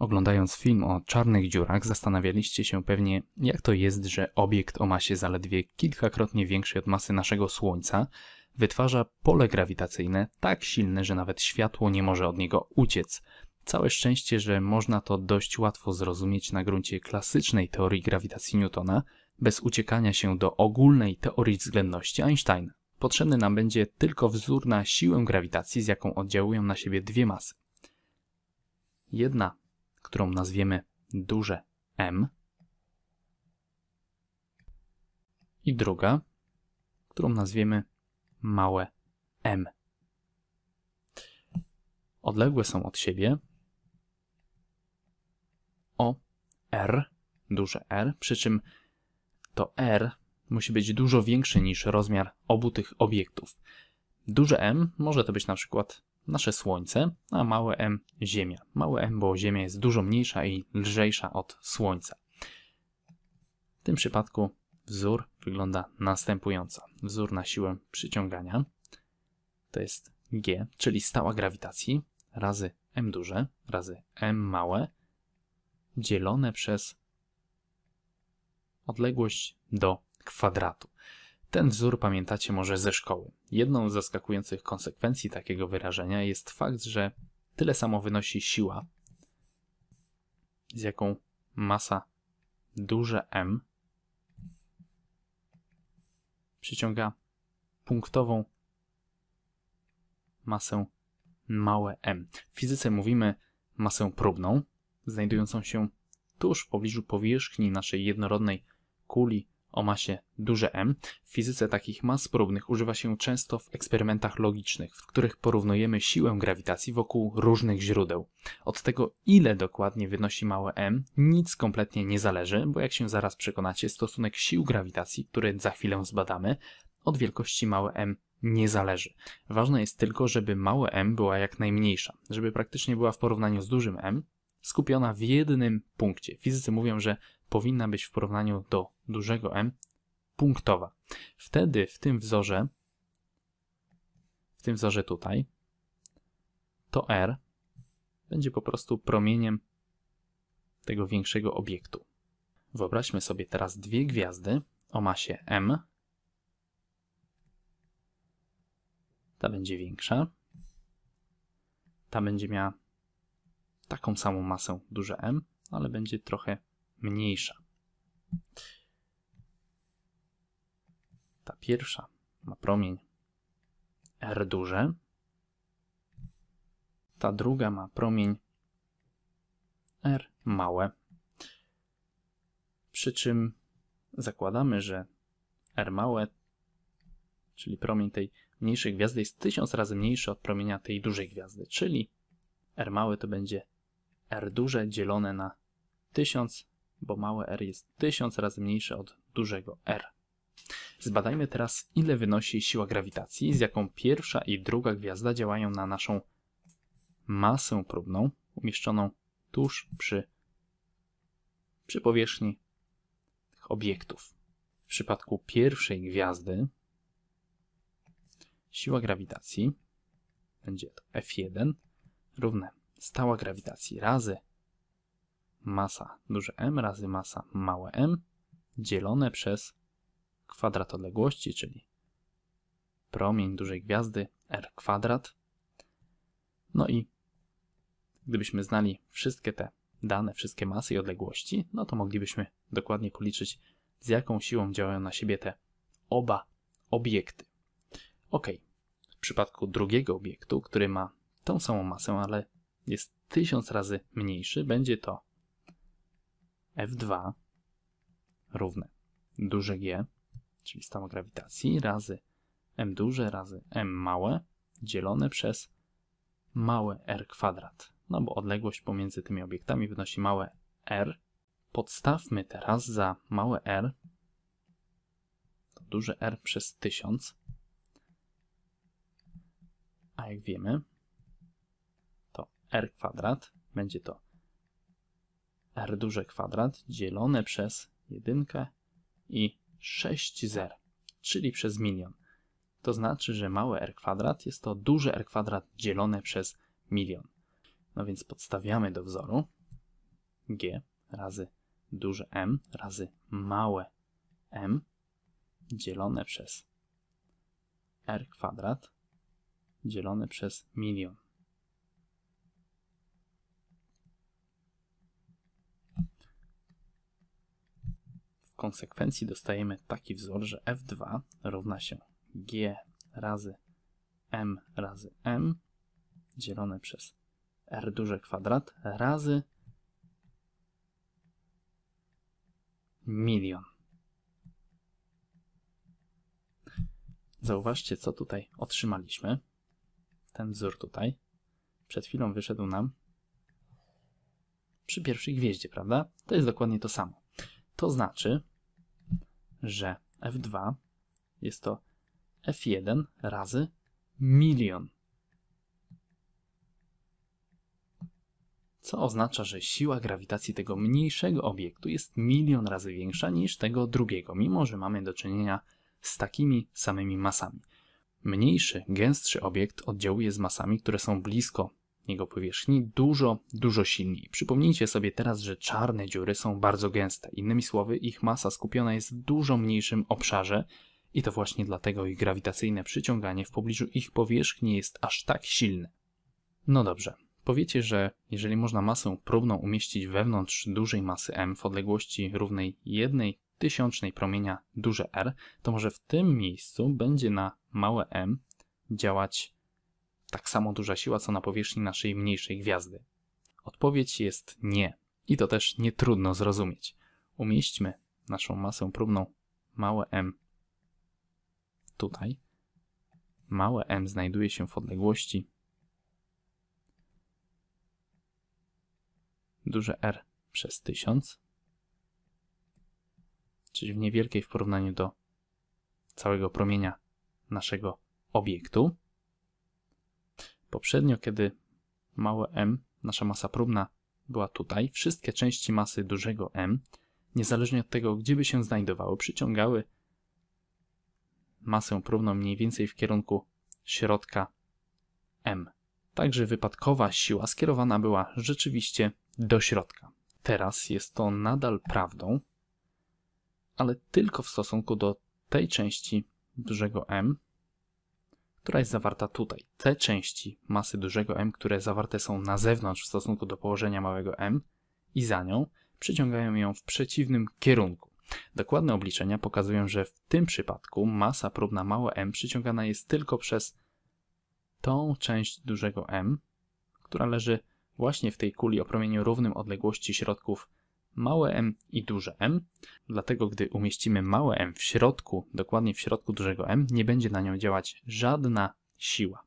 Oglądając film o czarnych dziurach, zastanawialiście się pewnie, jak to jest, że obiekt o masie zaledwie kilkakrotnie większej od masy naszego Słońca wytwarza pole grawitacyjne tak silne, że nawet światło nie może od niego uciec. Całe szczęście, że można to dość łatwo zrozumieć na gruncie klasycznej teorii grawitacji Newtona, bez uciekania się do ogólnej teorii względności Einsteina. Potrzebny nam będzie tylko wzór na siłę grawitacji, z jaką oddziałują na siebie dwie masy. Jedna którą nazwiemy duże M. I druga, którą nazwiemy małe M. Odległe są od siebie o R, duże R, przy czym to R musi być dużo większy niż rozmiar obu tych obiektów. Duże M może to być na przykład nasze Słońce, a małe m Ziemia. Małe m, bo Ziemia jest dużo mniejsza i lżejsza od Słońca. W tym przypadku wzór wygląda następująco. Wzór na siłę przyciągania to jest G, czyli stała grawitacji, razy m duże, razy m małe, dzielone przez odległość do kwadratu. Ten wzór pamiętacie może ze szkoły. Jedną z zaskakujących konsekwencji takiego wyrażenia jest fakt, że tyle samo wynosi siła, z jaką masa duże M przyciąga punktową masę małe m. W fizyce mówimy masę próbną, znajdującą się tuż w pobliżu powierzchni naszej jednorodnej kuli o masie duże M. W fizyce takich mas próbnych używa się często w eksperymentach logicznych, w których porównujemy siłę grawitacji wokół różnych źródeł. Od tego, ile dokładnie wynosi małe m, nic kompletnie nie zależy, bo jak się zaraz przekonacie, stosunek sił grawitacji, który za chwilę zbadamy, od wielkości małe m nie zależy. Ważne jest tylko, żeby małe m była jak najmniejsza, żeby praktycznie była w porównaniu z dużym m, skupiona w jednym punkcie. Fizycy mówią, że powinna być w porównaniu do dużego M punktowa. Wtedy w tym wzorze, w tym wzorze tutaj, to R będzie po prostu promieniem tego większego obiektu. Wyobraźmy sobie teraz dwie gwiazdy o masie M. Ta będzie większa. Ta będzie miała taką samą masę, duże M, ale będzie trochę mniejsza. Ta pierwsza ma promień R duże. Ta druga ma promień R małe. Przy czym zakładamy, że R małe, czyli promień tej mniejszej gwiazdy jest 1000 razy mniejszy od promienia tej dużej gwiazdy, czyli R małe to będzie R duże dzielone na 1000, bo małe R jest 1000 razy mniejsze od dużego R. Zbadajmy teraz, ile wynosi siła grawitacji, z jaką pierwsza i druga gwiazda działają na naszą masę próbną umieszczoną tuż przy, przy powierzchni tych obiektów. W przypadku pierwszej gwiazdy siła grawitacji będzie to F1 równe stała grawitacji razy masa duże M razy masa małe m dzielone przez kwadrat odległości, czyli promień dużej gwiazdy r kwadrat. No i gdybyśmy znali wszystkie te dane, wszystkie masy i odległości, no to moglibyśmy dokładnie policzyć, z jaką siłą działają na siebie te oba obiekty. Ok, w przypadku drugiego obiektu, który ma tą samą masę, ale jest tysiąc razy mniejszy, będzie to F2 równe duże G czyli stała grawitacji, razy m duże razy m małe, dzielone przez małe r kwadrat. No bo odległość pomiędzy tymi obiektami wynosi małe r. Podstawmy teraz za małe r to duże r przez 1000. A jak wiemy, to r kwadrat będzie to r duże kwadrat dzielone przez jedynkę i 6 zer, czyli przez milion. To znaczy, że małe r kwadrat jest to duże r kwadrat dzielone przez milion. No więc podstawiamy do wzoru g razy duże m razy małe m dzielone przez r kwadrat dzielone przez milion. konsekwencji dostajemy taki wzór, że f2 równa się g razy m razy m dzielone przez r duży kwadrat razy milion. Zauważcie, co tutaj otrzymaliśmy. Ten wzór tutaj przed chwilą wyszedł nam przy pierwszej gwieździe, prawda? To jest dokładnie to samo. To znaczy, że f2 jest to f1 razy milion. Co oznacza, że siła grawitacji tego mniejszego obiektu jest milion razy większa niż tego drugiego, mimo że mamy do czynienia z takimi samymi masami. Mniejszy, gęstszy obiekt oddziałuje z masami, które są blisko jego powierzchni dużo, dużo silniej. Przypomnijcie sobie teraz, że czarne dziury są bardzo gęste. Innymi słowy, ich masa skupiona jest w dużo mniejszym obszarze i to właśnie dlatego ich grawitacyjne przyciąganie w pobliżu ich powierzchni jest aż tak silne. No dobrze, powiecie, że jeżeli można masę próbną umieścić wewnątrz dużej masy M w odległości równej jednej tysiącznej promienia duże R, to może w tym miejscu będzie na małe m działać tak samo duża siła, co na powierzchni naszej mniejszej gwiazdy? Odpowiedź jest nie. I to też nie trudno zrozumieć. Umieśćmy naszą masę próbną małe m tutaj. Małe m znajduje się w odległości duże R przez 1000, czyli w niewielkiej w porównaniu do całego promienia naszego obiektu. Poprzednio, kiedy małe m, nasza masa próbna była tutaj, wszystkie części masy dużego m, niezależnie od tego, gdzie by się znajdowały, przyciągały masę próbną mniej więcej w kierunku środka m. Także wypadkowa siła skierowana była rzeczywiście do środka. Teraz jest to nadal prawdą, ale tylko w stosunku do tej części dużego m, która jest zawarta tutaj. Te części masy dużego M, które zawarte są na zewnątrz w stosunku do położenia małego m i za nią, przyciągają ją w przeciwnym kierunku. Dokładne obliczenia pokazują, że w tym przypadku masa próbna małe m przyciągana jest tylko przez tą część dużego M, która leży właśnie w tej kuli o promieniu równym odległości środków małe m i duże m. Dlatego gdy umieścimy małe m w środku, dokładnie w środku dużego m, nie będzie na nią działać żadna siła.